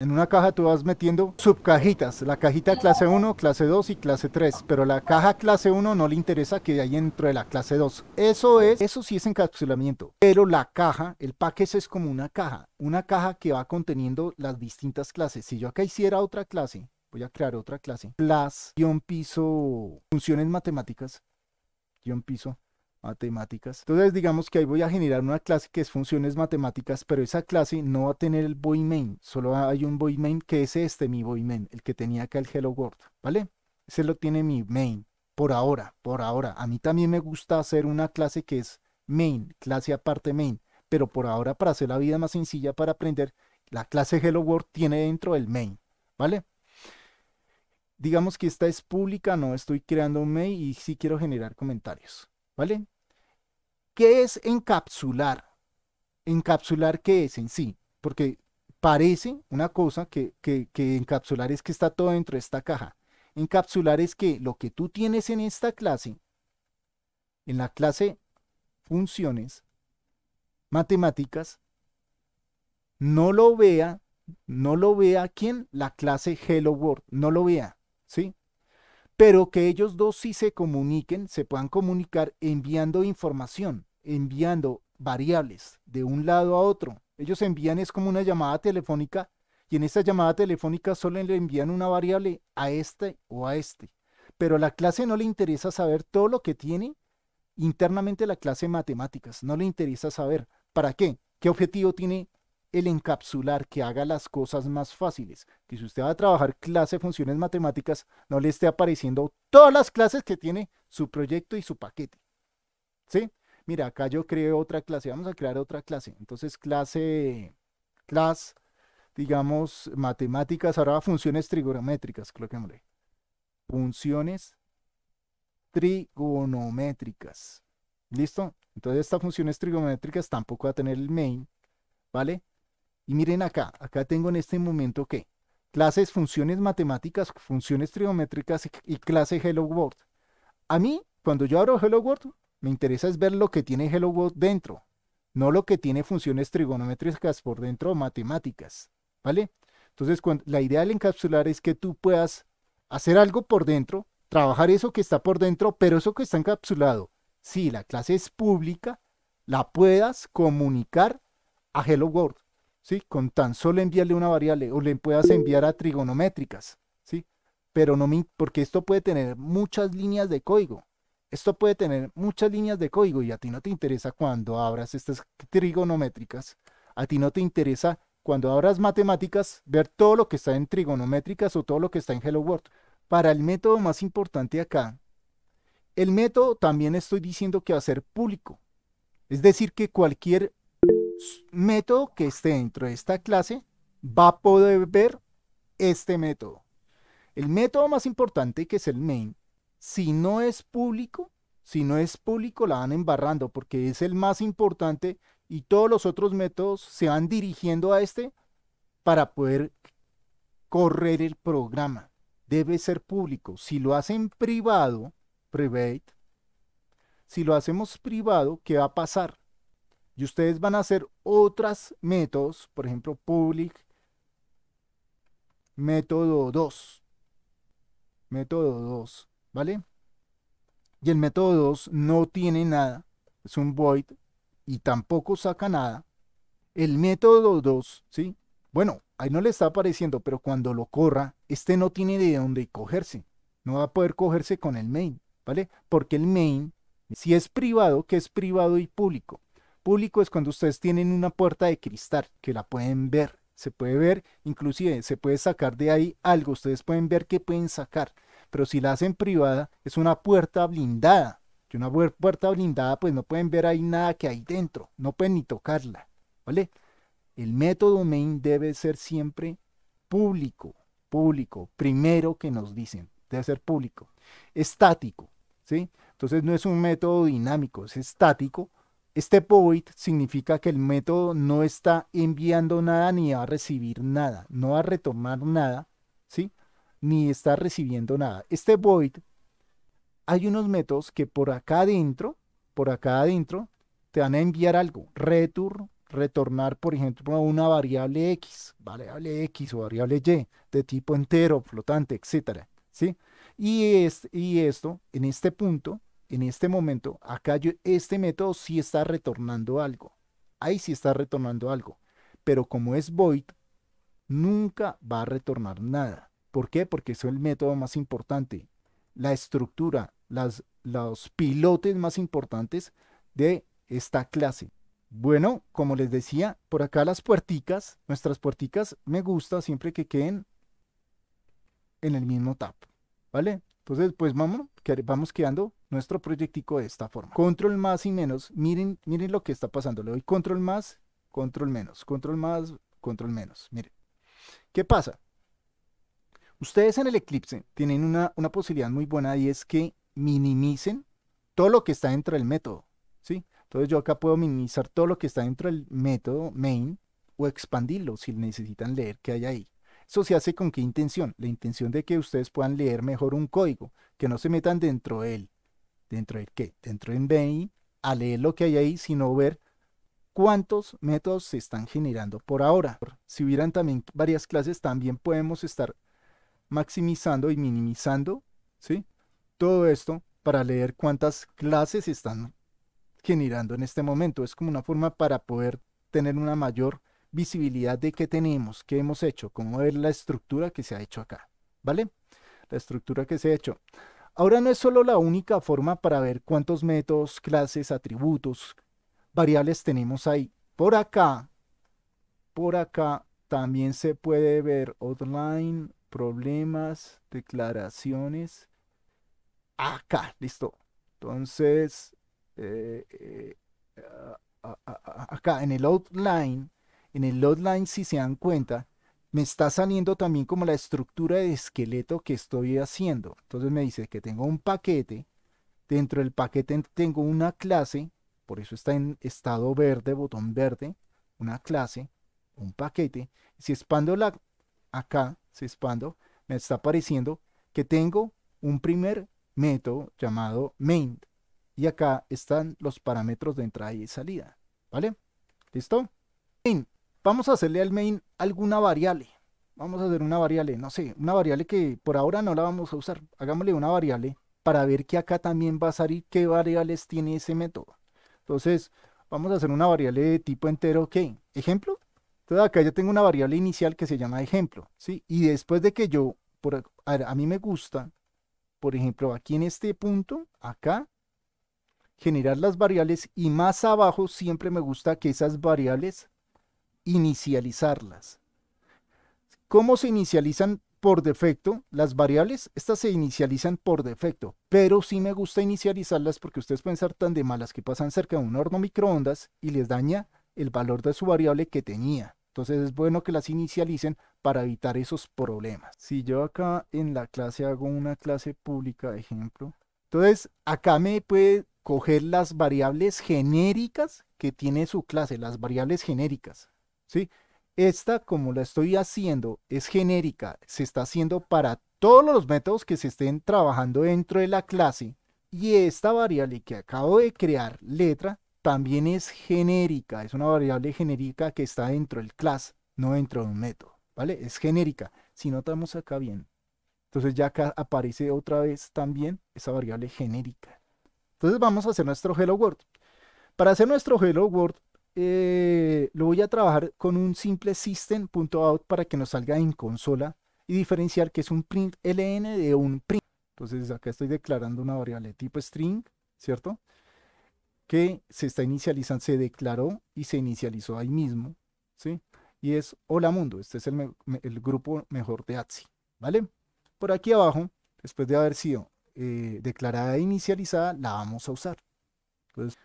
En una caja tú vas metiendo subcajitas, la cajita clase 1, clase 2 y clase 3, pero la caja clase 1 no le interesa que de ahí dentro de la clase 2. Eso es, eso sí es encapsulamiento, pero la caja, el paquete es como una caja, una caja que va conteniendo las distintas clases. Si yo acá hiciera otra clase, voy a crear otra clase, class guión piso, funciones matemáticas, guión piso, matemáticas. Entonces digamos que ahí voy a generar una clase que es funciones matemáticas, pero esa clase no va a tener el void main, solo hay un Boy main que es este mi void main, el que tenía acá el hello world, ¿vale? Ese lo tiene mi main, por ahora, por ahora. A mí también me gusta hacer una clase que es main, clase aparte main, pero por ahora para hacer la vida más sencilla para aprender, la clase hello world tiene dentro el main, ¿vale? Digamos que esta es pública, no estoy creando un main y sí quiero generar comentarios. ¿Vale? ¿Qué es encapsular? ¿Encapsular qué es en sí? Porque parece una cosa que, que, encapsular es que está todo dentro de esta caja. Encapsular es que lo que tú tienes en esta clase, en la clase funciones, matemáticas, no lo vea, no lo vea quién, la clase Hello World, no lo vea, ¿sí? pero que ellos dos sí se comuniquen, se puedan comunicar enviando información, enviando variables de un lado a otro. Ellos envían, es como una llamada telefónica, y en esa llamada telefónica solo le envían una variable a este o a este. Pero a la clase no le interesa saber todo lo que tiene internamente la clase matemáticas, no le interesa saber. ¿Para qué? ¿Qué objetivo tiene el encapsular, que haga las cosas más fáciles. Que si usted va a trabajar clase funciones matemáticas, no le esté apareciendo todas las clases que tiene su proyecto y su paquete. ¿Sí? Mira, acá yo creo otra clase, vamos a crear otra clase. Entonces, clase, clase digamos, matemáticas, ahora funciones trigonométricas, coloquémosle. Funciones trigonométricas. ¿Listo? Entonces, estas funciones trigonométricas tampoco va a tener el main, ¿vale? Y miren acá, acá tengo en este momento que clases, funciones matemáticas, funciones trigonométricas y clase Hello World. A mí, cuando yo abro Hello World, me interesa es ver lo que tiene Hello World dentro, no lo que tiene funciones trigonométricas por dentro o matemáticas, ¿vale? Entonces, la idea del encapsular es que tú puedas hacer algo por dentro, trabajar eso que está por dentro, pero eso que está encapsulado, si la clase es pública, la puedas comunicar a Hello World. ¿sí? Con tan solo enviarle una variable o le puedas enviar a trigonométricas, ¿sí? Pero no me, porque esto puede tener muchas líneas de código. Esto puede tener muchas líneas de código y a ti no te interesa cuando abras estas trigonométricas. A ti no te interesa cuando abras matemáticas ver todo lo que está en trigonométricas o todo lo que está en Hello World. Para el método más importante acá, el método también estoy diciendo que va a ser público. Es decir, que cualquier método que esté dentro de esta clase va a poder ver este método. El método más importante que es el main, si no es público, si no es público la van embarrando porque es el más importante y todos los otros métodos se van dirigiendo a este para poder correr el programa. Debe ser público. Si lo hacen privado, private, si lo hacemos privado, ¿qué va a pasar? Y ustedes van a hacer otras métodos, por ejemplo, public método 2. Método 2, ¿vale? Y el método 2 no tiene nada, es un void y tampoco saca nada. El método 2, ¿sí? Bueno, ahí no le está apareciendo, pero cuando lo corra, este no tiene de dónde cogerse. No va a poder cogerse con el main, ¿vale? Porque el main, si es privado, que es privado y público público es cuando ustedes tienen una puerta de cristal que la pueden ver. Se puede ver, inclusive se puede sacar de ahí algo. Ustedes pueden ver qué pueden sacar. Pero si la hacen privada, es una puerta blindada. Y una puerta blindada, pues no pueden ver ahí nada que hay dentro. No pueden ni tocarla. ¿Vale? El método main debe ser siempre público. Público. Primero que nos dicen. Debe ser público. Estático. ¿Sí? Entonces no es un método dinámico, es estático este void significa que el método no está enviando nada ni va a recibir nada, no va a retomar nada, ¿sí? Ni está recibiendo nada. Este void, hay unos métodos que por acá adentro, por acá adentro, te van a enviar algo, return, retornar, por ejemplo, una variable X, variable X o variable Y, de tipo entero, flotante, etcétera, ¿sí? Y, y esto, en este punto, en este momento, acá este método sí está retornando algo. Ahí sí está retornando algo. Pero como es void, nunca va a retornar nada. ¿Por qué? Porque es el método más importante. La estructura, las, los pilotes más importantes de esta clase. Bueno, como les decía, por acá las puerticas, nuestras puerticas me gusta siempre que queden en el mismo tab, ¿vale? Entonces, pues vamos, vamos quedando nuestro proyectico de esta forma. Control más y menos. Miren, miren lo que está pasando. Le doy control más, control menos, control más, control menos. Miren. ¿Qué pasa? Ustedes en el eclipse tienen una, posibilidad muy buena y es que minimicen todo lo que está dentro del método. ¿sí? Entonces yo acá puedo minimizar todo lo que está dentro del método main o expandirlo si necesitan leer qué hay ahí. Eso se hace con qué intención? La intención de que ustedes puedan leer mejor un código, que no se metan dentro de él. ¿Dentro del qué? Dentro de BI a leer lo que hay ahí, sino ver cuántos métodos se están generando por ahora. Si hubieran también varias clases, también podemos estar maximizando y minimizando ¿sí? todo esto para leer cuántas clases están generando en este momento. Es como una forma para poder tener una mayor visibilidad de qué tenemos, qué hemos hecho, cómo ver la estructura que se ha hecho acá, ¿vale? La estructura que se ha hecho. Ahora no es solo la única forma para ver cuántos métodos, clases, atributos, variables tenemos ahí. Por acá, por acá también se puede ver outline, problemas, declaraciones. Acá, listo. Entonces, eh, eh, acá en el outline en el loadline, si se dan cuenta, me está saliendo también como la estructura de esqueleto que estoy haciendo. Entonces me dice que tengo un paquete, dentro del paquete tengo una clase, por eso está en estado verde, botón verde, una clase, un paquete. Si expando la, acá, si expando, me está apareciendo que tengo un primer método llamado main. Y acá están los parámetros de entrada y salida. ¿Vale? ¿Listo? Main vamos a hacerle al main alguna variable. Vamos a hacer una variable, no sé, una variable que por ahora no la vamos a usar. Hagámosle una variable para ver que acá también va a salir qué variables tiene ese método. Entonces, vamos a hacer una variable de tipo entero, ok. Ejemplo. Entonces acá yo tengo una variable inicial que se llama ejemplo, ¿sí? Y después de que yo, por, a mí me gusta, por ejemplo, aquí en este punto, acá, generar las variables y más abajo siempre me gusta que esas variables inicializarlas. ¿Cómo se inicializan por defecto las variables? Estas se inicializan por defecto, pero sí me gusta inicializarlas porque ustedes pueden ser tan de malas que pasan cerca de un horno microondas y les daña el valor de su variable que tenía. Entonces es bueno que las inicialicen para evitar esos problemas. Si yo acá en la clase hago una clase pública, ejemplo, entonces acá me puede coger las variables genéricas que tiene su clase, las variables genéricas. ¿sí? Esta, como la estoy haciendo, es genérica, se está haciendo para todos los métodos que se estén trabajando dentro de la clase. Y esta variable que acabo de crear, letra, también es genérica, es una variable genérica que está dentro del class, no dentro de un método, ¿vale? Es genérica, si notamos acá bien. Entonces ya acá aparece otra vez también esa variable genérica. Entonces vamos a hacer nuestro Hello World. Para hacer nuestro Hello World eh, lo voy a trabajar con un simple system.out para que nos salga en consola y diferenciar que es un print ln de un print. Entonces acá estoy declarando una variable de tipo string, ¿cierto? Que se está inicializando, se declaró y se inicializó ahí mismo, ¿sí? Y es hola mundo, este es el, grupo mejor de ATSI, ¿vale? Por aquí abajo, después de haber sido eh, declarada e inicializada, la vamos a usar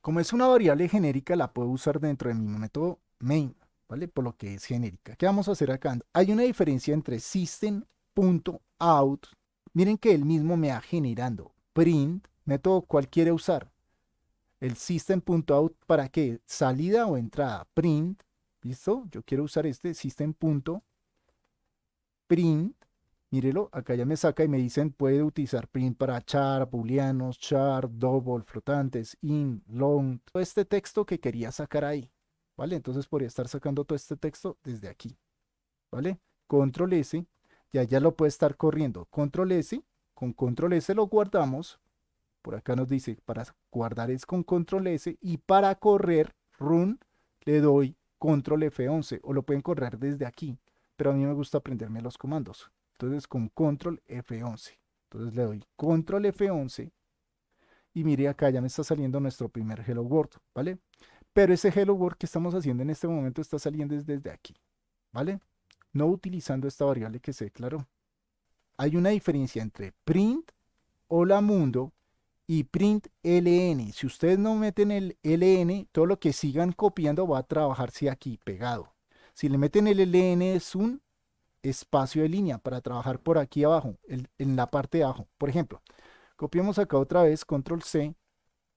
como es una variable genérica, la puedo usar dentro de mi método main, ¿vale? Por lo que es genérica. ¿Qué vamos a hacer acá? Hay una diferencia entre system.out. Miren que él mismo me va generando print, método cual quiere usar. El system.out para qué? Salida o entrada, print. ¿Listo? Yo quiero usar este system.print Mírelo, acá ya me saca y me dicen puede utilizar print para char, booleanos, char, double, flotantes, in, long, todo este texto que quería sacar ahí. ¿Vale? Entonces podría estar sacando todo este texto desde aquí. ¿Vale? Control S, ya ya lo puede estar corriendo. Control S, con Control S lo guardamos. Por acá nos dice para guardar es con Control S y para correr run le doy Control F11 o lo pueden correr desde aquí. Pero a mí me gusta aprenderme los comandos. Entonces con control F11. Entonces le doy control F11 y mire acá ya me está saliendo nuestro primer Hello World, ¿vale? Pero ese Hello World que estamos haciendo en este momento está saliendo desde aquí, ¿vale? No utilizando esta variable que se declaró. Hay una diferencia entre print hola mundo y print ln. Si ustedes no meten el ln, todo lo que sigan copiando va a trabajarse aquí pegado. Si le meten el ln es un espacio de línea para trabajar por aquí abajo, en la parte de abajo. Por ejemplo, copiamos acá otra vez, control C,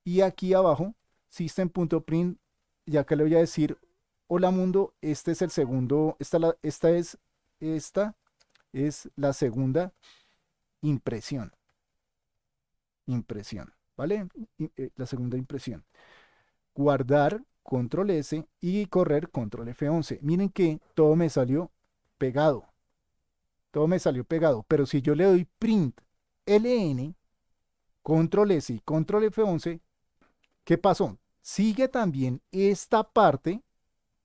y aquí abajo, system.print, ya que le voy a decir, hola mundo, este es el segundo, esta, esta es, esta es la segunda impresión. Impresión, ¿vale? Eh, la segunda impresión. Guardar, control S, y correr, control F11. Miren que todo me salió pegado todo me salió pegado. Pero si yo le doy print ln, control S y control F11, ¿qué pasó? Sigue también esta parte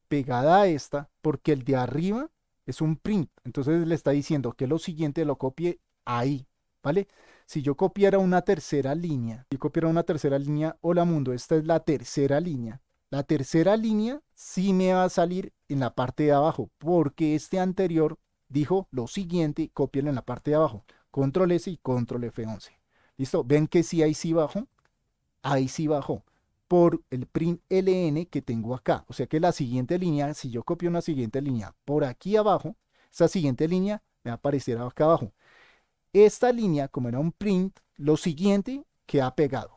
pegada a esta, porque el de arriba es un print. Entonces le está diciendo que lo siguiente lo copie ahí, ¿vale? Si yo copiara una tercera línea, si copiara una tercera línea, hola mundo, esta es la tercera línea. La tercera línea sí me va a salir en la parte de abajo, porque este anterior dijo lo siguiente, copian en la parte de abajo, control S y control F11. ¿Listo? Ven que sí, ahí sí bajo? ahí sí bajo. por el print ln que tengo acá. O sea que la siguiente línea, si yo copio una siguiente línea por aquí abajo, esa siguiente línea me aparecerá acá abajo. Esta línea, como era un print, lo siguiente que ha pegado.